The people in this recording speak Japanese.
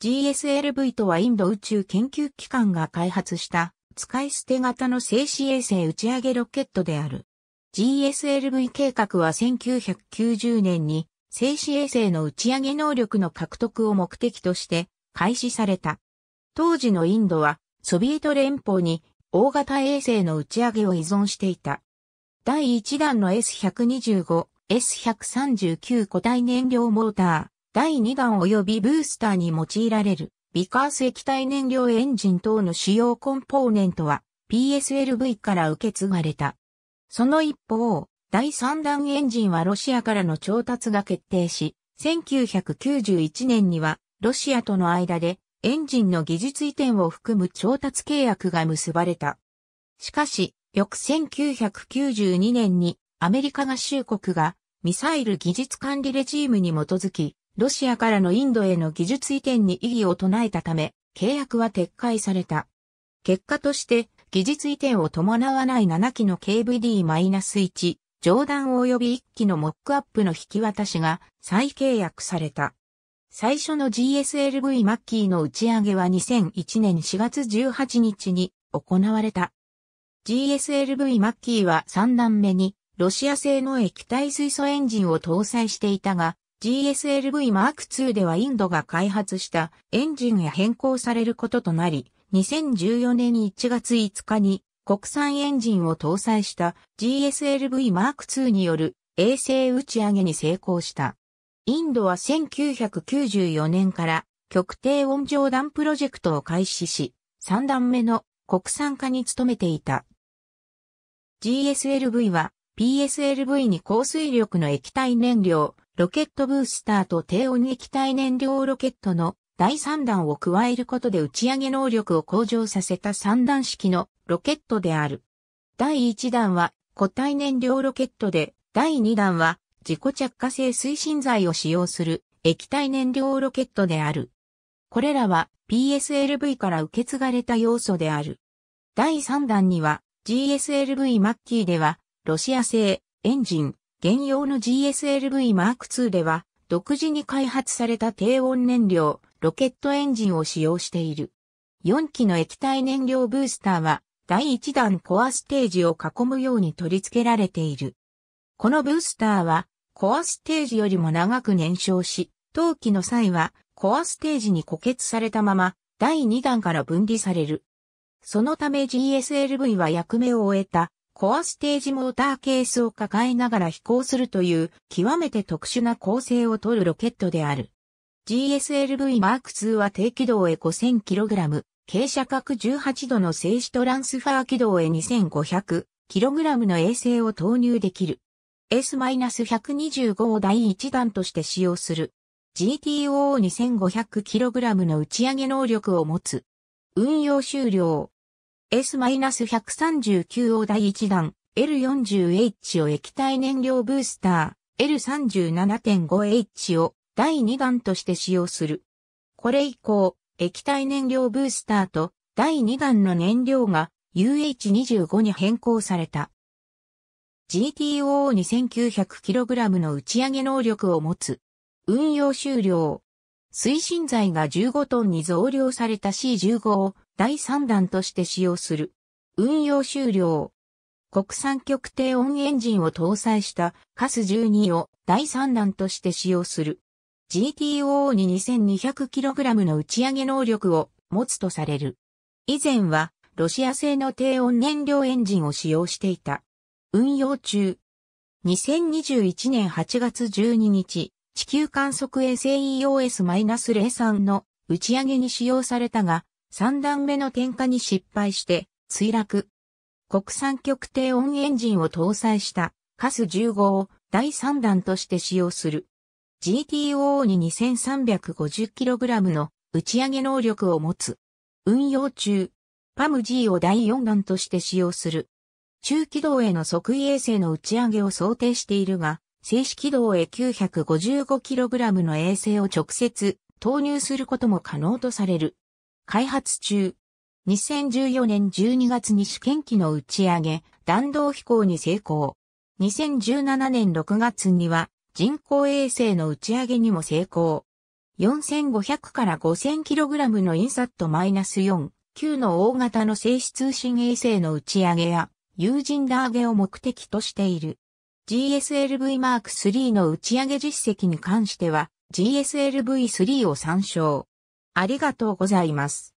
GSLV とはインド宇宙研究機関が開発した使い捨て型の静止衛星打ち上げロケットである。GSLV 計画は1990年に静止衛星の打ち上げ能力の獲得を目的として開始された。当時のインドはソビエト連邦に大型衛星の打ち上げを依存していた。第1弾の S125、S139 個体燃料モーター。第2弾及びブースターに用いられる、ビカース液体燃料エンジン等の主要コンポーネントは PSLV から受け継がれた。その一方、第3弾エンジンはロシアからの調達が決定し、1991年にはロシアとの間でエンジンの技術移転を含む調達契約が結ばれた。しかし、翌1992年にアメリカ合衆国がミサイル技術管理レジームに基づきロシアからのインドへの技術移転に異議を唱えたため、契約は撤回された。結果として、技術移転を伴わない7機の KVD-1、上段及び1機のモックアップの引き渡しが再契約された。最初の GSLV マッキーの打ち上げは2001年4月18日に行われた。GSLV マッキーは3段目にロシア製の液体水素エンジンを搭載していたが、GSLV m a r II ではインドが開発したエンジンへ変更されることとなり、2014年1月5日に国産エンジンを搭載した GSLV m a r II による衛星打ち上げに成功した。インドは1994年から極低温上段プロジェクトを開始し、3段目の国産化に努めていた。GSLV は PSLV に高水力の液体燃料、ロケットブースターと低温液体燃料ロケットの第3弾を加えることで打ち上げ能力を向上させた3段式のロケットである。第1弾は固体燃料ロケットで、第2弾は自己着火性推進剤を使用する液体燃料ロケットである。これらは PSLV から受け継がれた要素である。第3弾には GSLV マッキーではロシア製エンジン、現用の GSLV M2 では、独自に開発された低温燃料、ロケットエンジンを使用している。4機の液体燃料ブースターは、第1弾コアステージを囲むように取り付けられている。このブースターは、コアステージよりも長く燃焼し、当機の際は、コアステージに固結されたまま、第2弾から分離される。そのため GSLV は役目を終えたコアステージモーターケースを抱えながら飛行するという極めて特殊な構成をとるロケットである。GSLV m ーク II は低軌道へ 5000kg、傾斜角18度の静止トランスファー軌道へ 2500kg の衛星を投入できる。S-125 を第1弾として使用する。GTO2500kg の打ち上げ能力を持つ。運用終了。S-139 を第1弾、L40H を液体燃料ブースター、L37.5H を第2弾として使用する。これ以降、液体燃料ブースターと第2弾の燃料が UH25 に変更された。GTO 2 9 0 0 k g の打ち上げ能力を持つ。運用終了。推進剤が15トンに増量された C15 を第3弾として使用する。運用終了。国産極低温エンジンを搭載したカス12を第3弾として使用する。GTO に 2200kg の打ち上げ能力を持つとされる。以前はロシア製の低温燃料エンジンを使用していた。運用中。2021年8月12日、地球観測衛星 EOS-03 の打ち上げに使用されたが、三段目の点火に失敗して墜落。国産極低音エンジンを搭載したカス15を第三弾として使用する。GTO に 2350kg の打ち上げ能力を持つ。運用中、パム G を第4弾として使用する。中軌道への即位衛星の打ち上げを想定しているが、静止軌道へ 955kg の衛星を直接投入することも可能とされる。開発中。2014年12月に試験機の打ち上げ、弾道飛行に成功。2017年6月には人工衛星の打ち上げにも成功。4500から 5000kg のインサット -4、9の大型の静止通信衛星の打ち上げや有人打上げを目的としている。GSLV-3 の打ち上げ実績に関しては GSLV-3 を参照。ありがとうございます。